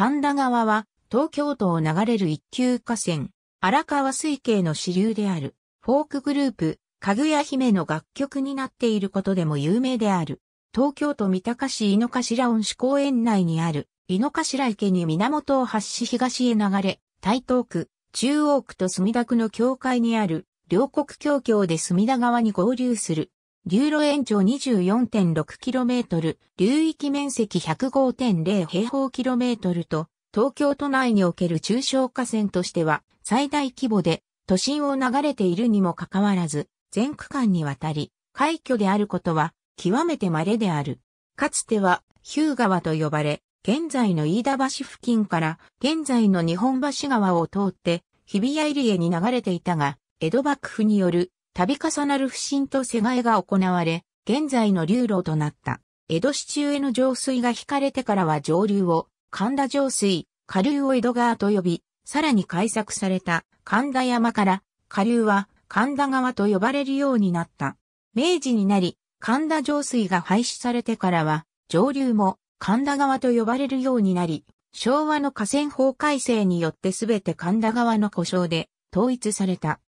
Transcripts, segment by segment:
神田川は東京都を流れる一級河川、荒川水系の支流である、フォークグループ、かぐや姫の楽曲になっていることでも有名である。東京都三鷹市井の頭恩子公園内にある、井の頭池に源を発し東へ流れ、台東区、中央区と墨田区の境界にある、両国協橋で墨田川に合流する。流路延長 24.6km、流域面積105.0平方キロメートルと、東京都内における中小河川としては最大規模で、都心を流れているにもかかわらず、全区間にわたり、開挙であることは、極めて稀である。かつては、ヒュー川と呼ばれ、現在の飯田橋付近から、現在の日本橋川を通って、日比谷入江に流れていたが、江戸幕府による度重なる不振と世外が行われ、現在の流路となった。江戸市中への浄水が引かれてからは上流を、神田上水、下流を江戸川と呼び、さらに改作された神田山から下流は神田川と呼ばれるようになった。明治になり、神田上水が廃止されてからは、上流も神田川と呼ばれるようになり、昭和の河川法改正によってすべて神田川の故障で統一された。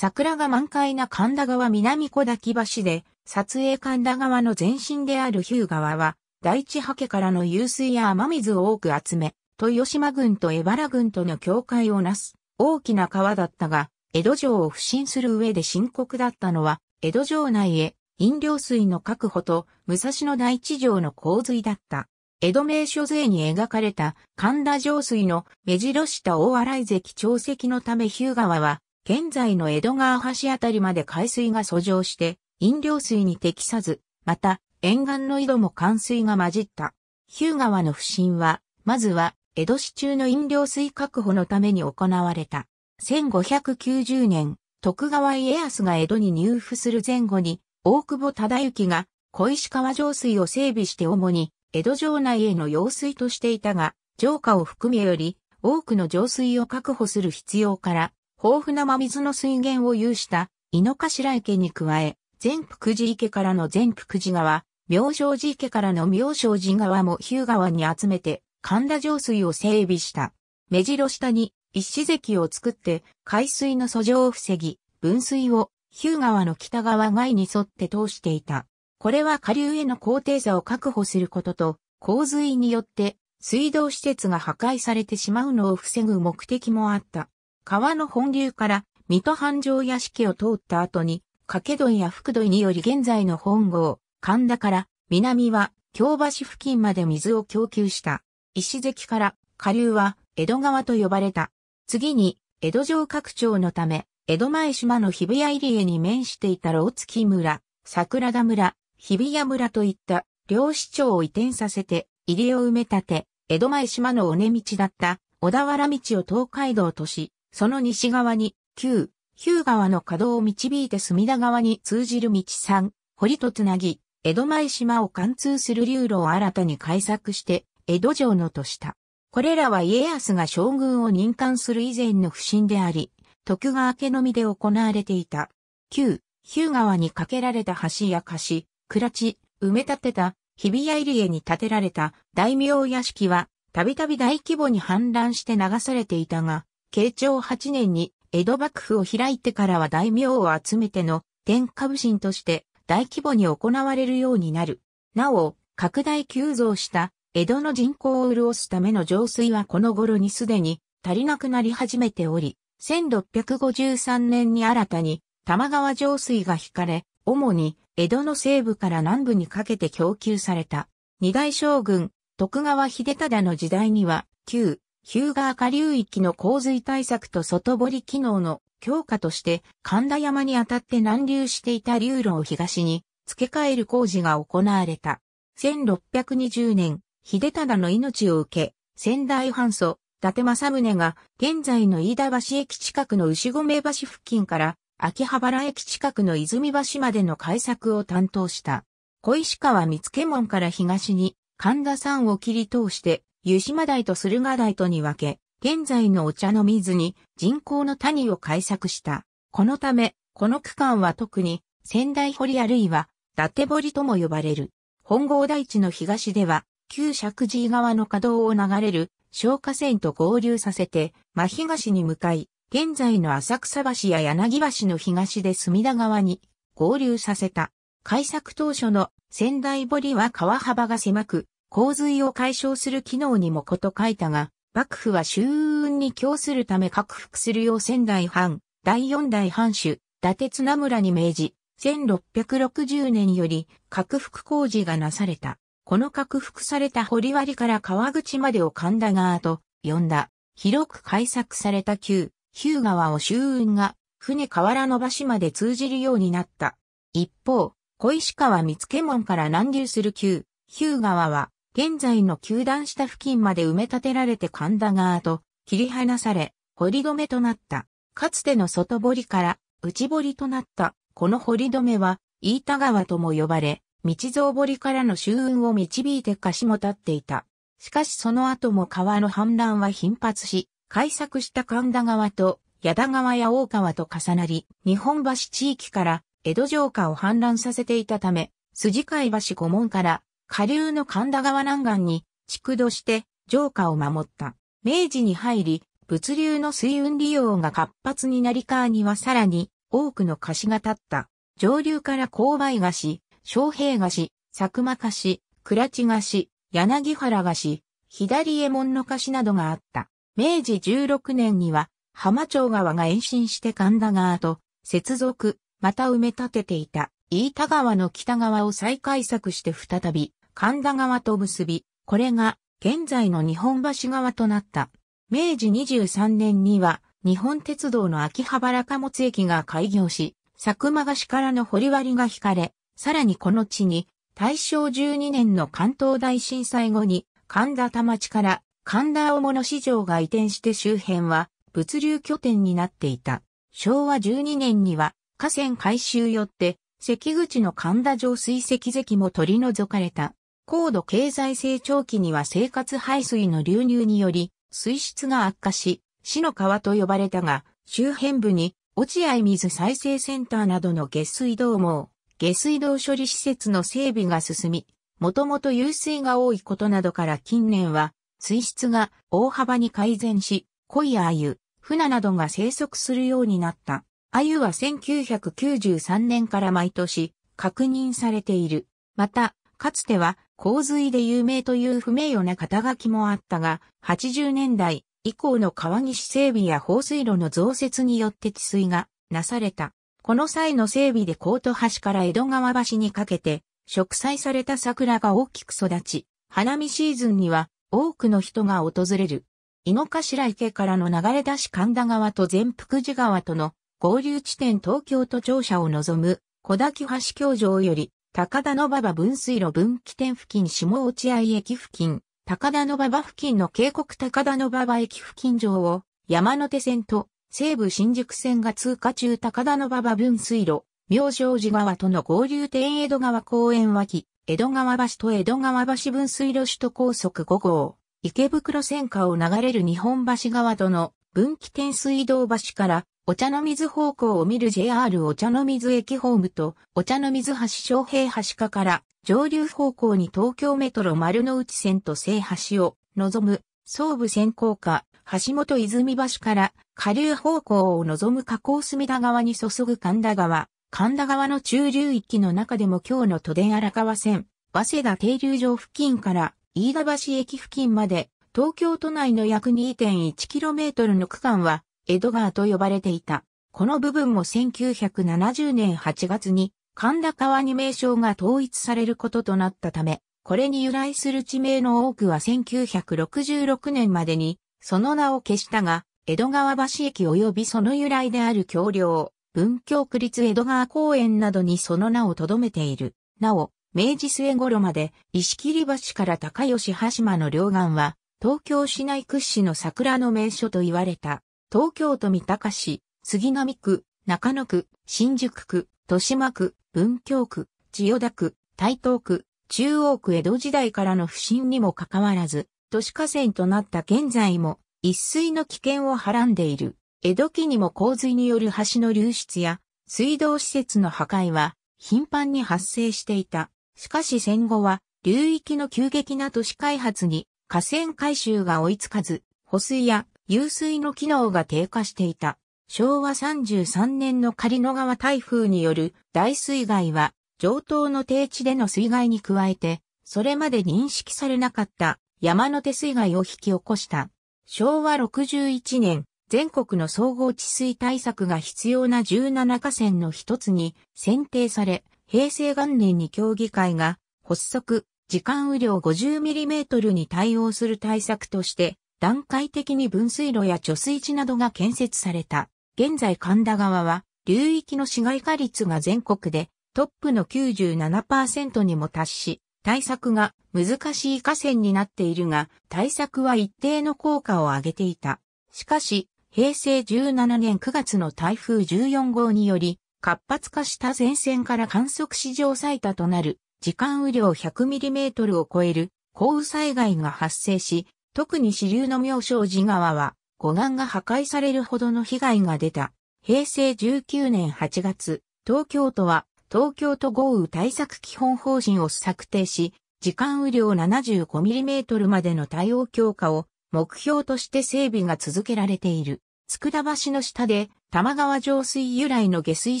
桜が満開な神田川南小滝橋で、撮影神田川の前身である日向川は、大地波けからの湧水や雨水を多く集め、豊島郡と江原郡との境界をなす大きな川だったが、江戸城を不振する上で深刻だったのは、江戸城内へ飲料水の確保と武蔵野大地城の洪水だった。江戸名所税に描かれた神田上水の目白下大洗関長石のため日向川は現在の江戸川橋あたりまで海水が遡上して、飲料水に適さず、また、沿岸の井戸も冠水が混じった。日向川の不振は、まずは、江戸市中の飲料水確保のために行われた。1590年、徳川家康が江戸に入府する前後に、大久保忠幸が小石川上水を整備して主に江戸城内への用水としていたが、城下を含めより多くの上水を確保する必要から、豊富な真水の水源を有した井の頭池に加え、全福寺池からの全福寺川、妙正寺池からの妙正寺川も日向川に集めて神田上水を整備した。目白下に石関を作って海水の素状を防ぎ、分水を日向川の北側外に沿って通していた。これは下流への高低差を確保することと、洪水によって水道施設が破壊されてしまうのを防ぐ目的もあった。川の本流から水戸繁盛屋敷を通った後に、掛戸や福戸により現在の本郷、神田から南は京橋付近まで水を供給した。石関から下流は江戸川と呼ばれた。次に、江戸城拡張のため、江戸前島の日比谷入江に面していた老月村、桜田村、日比谷村といった両市町を移転させて入江を埋め立て、江戸前島の尾根道だった小田原道を東海道とし、その西側に、旧、向川の稼働を導いて隅田川に通じる道三、堀とつなぎ、江戸前島を貫通する流路を新たに開削して、江戸城のとした。これらは家康が将軍を任官する以前の不審であり、徳川家のみで行われていた。旧、ヒュー川に架けられた橋や貸し、倉地、埋め立てた、日比谷入江に建てられた大名屋敷は、たびたび大規模に氾濫して流されていたが、慶長8年に江戸幕府を開いてからは大名を集めての天下武神として大規模に行われるようになる。なお、拡大急増した江戸の人口を潤すための浄水はこの頃にすでに足りなくなり始めており、1653年に新たに玉川浄水が引かれ、主に江戸の西部から南部にかけて供給された。二大将軍、徳川秀忠の時代には、旧ヒューガー下流域の洪水対策と外堀機能の強化として神田山にあたって南流していた流路を東に付け替える工事が行われた。1620年、秀忠の命を受け、仙台藩祖、伊達政宗が現在の飯田橋駅近くの牛込橋付近から秋葉原駅近くの泉橋までの改作を担当した。小石川三つ門から東に神田山を切り通して湯島台と駿河台とに分け、現在のお茶の水に人工の谷を開削した。このため、この区間は特に仙台堀あるいは伊達堀とも呼ばれる。本郷台地の東では、旧石神井川の河道を流れる消火栓と合流させて、真東に向かい、現在の浅草橋や柳橋の東で隅田川に合流させた。開削当初の仙台堀は川幅が狭く、洪水を解消する機能にもこと書いたが、幕府は周運に供するため拡幅するよう仙台藩、第四代藩主、伊達綱村に命じ、1660年より拡幅工事がなされた。この拡幅された堀割から川口までを神田川と呼んだ。広く開削された旧、日向川を周運が船河原の橋まで通じるようになった。一方、小石川三つ門から南流する旧、日向川は現在の球団下付近まで埋め立てられて神田川と切り離され、堀止めとなった。かつての外堀から内堀となった。この堀止めは、飯田川とも呼ばれ、道蔵堀からの周運を導いて貸しも立っていた。しかしその後も川の氾濫は頻発し、開削した神田川と矢田川や大川と重なり、日本橋地域から江戸城下を氾濫させていたため、筋飼橋五門から下流の神田川南岸に、築土して城下を守った。明治に入り、物流の水運利用が活発になり川にはさらに多くの菓子が立った。上流から勾配菓子、昌平菓子、佐久間菓子、倉地菓子、柳原菓子、左衛門の菓子などがあった。明治16年には、浜町川が延伸して神田川と接続、また埋め立てていた飯田川の北側を再開削して再び神田川と結び、これが現在の日本橋川となった。明治23年には日本鉄道の秋葉原貨物駅が開業し、佐久間橋からの掘割が引かれ、さらにこの地に大正12年の関東大震災後に神田田町から神田大物市場が移転して周辺は物流拠点になっていた。昭和12年には河川改修よって関口の神田城水石石も取り除かれた。高度経済成長期には生活排水の流入により、水質が悪化し、死の川と呼ばれたが、周辺部に、落合水再生センターなどの下水道網、下水道処理施設の整備が進み、もともと湧水が多いことなどから近年は、水質が大幅に改善し、濃い鮎、船などが生息するようになった。鮎は1993年から毎年確認されている。また、かつては洪水で有名という不名誉な肩書きもあったが、80年代以降の川岸整備や放水路の増設によって治水がなされた。この際の整備で高都橋から江戸川橋にかけて、植栽された桜が大きく育ち、花見シーズンには多くの人が訪れる。井の頭池からの流れ出し神田川と善福寺川との合流地点東京都庁舎を望む小滝橋橋上より高田の馬場分水路分岐点付近下落合駅付近、高田の馬場付近の渓谷高田の馬場駅付近上を山手線と西武新宿線が通過中高田の馬場分水路、明星寺川との合流点江戸川公園脇、江戸川橋と江戸川橋分水路首都高速5号、池袋線下を流れる日本橋川との分岐点水道橋からお茶の水方向を見る JR お茶の水駅ホームと、お茶の水橋昌平橋下から、上流方向に東京メトロ丸の内線と西橋を望む、総武線高架、橋本泉橋から、下流方向を望む河口隅田川に注ぐ神田川、神田川の中流域の中でも今日の都電荒川線、早稲田停留場付近から、飯田橋駅付近まで、東京都内の約 2.1km の区間は、エドガーと呼ばれていた。この部分も1970年8月に神田川に名称が統一されることとなったため、これに由来する地名の多くは1966年までにその名を消したが、江戸川橋駅及びその由来である橋梁、文京区立江戸川公園などにその名を留めている。なお、明治末頃まで石切橋から高吉橋間の両岸は東京市内屈指の桜の名所と言われた。東京都三鷹市、杉並区、中野区、新宿区、豊島区、文京区、千代田区、台東区、中央区江戸時代からの不振にもかかわらず、都市河川となった現在も一水の危険をはらんでいる。江戸期にも洪水による橋の流出や水道施設の破壊は頻繁に発生していた。しかし戦後は流域の急激な都市開発に河川改修が追いつかず、保水や遊水の機能が低下していた。昭和33年の狩野川台風による大水害は、上等の低地での水害に加えて、それまで認識されなかった山手水害を引き起こした。昭和61年、全国の総合治水対策が必要な17河川の一つに選定され、平成元年に協議会が発足、時間雨量 50mm に対応する対策として段階的に分水路や貯水池などが建設された。現在神田川は、流域の市街化率が全国でトップの97%にも達し、対策が難しい河川になっているが、対策は一定の効果を上げていた。しかし、平成17年9月の台風14号により、活発化した前線から観測史上最多となる、時間雨量 100mm を超える、降雨災害が発生し、特に支流の妙正寺川は、護岸が破壊されるほどの被害が出た。平成19年8月、東京都は東京都豪雨対策基本方針を策定し、時間雨量 75mm までの対応強化を目標として整備が続けられている。佃橋の下で玉川上水由来の下水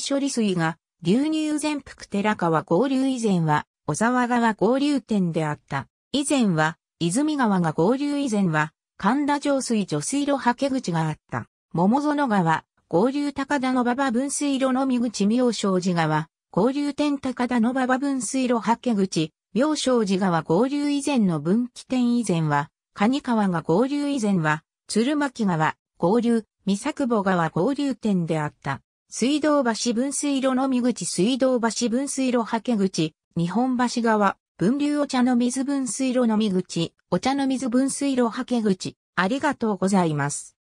処理水が流入全幅寺川合流以前は小沢川合流点であった。以前は泉川が合流以前は、神田上水貯水路はけ口があった。桃園川、合流高田の馬場分水路のみ口妙正寺川、合流点高田の馬場分水路はけ口、妙正寺川合流以前の分岐点以前は、蟹川が合流以前は、鶴巻川、合流、三作母川合流点であった。水道橋分水路のみ口水道橋分水路はけ口、日本橋川、分流お茶の水分水路飲み口、お茶の水分水路はけ口、ありがとうございます。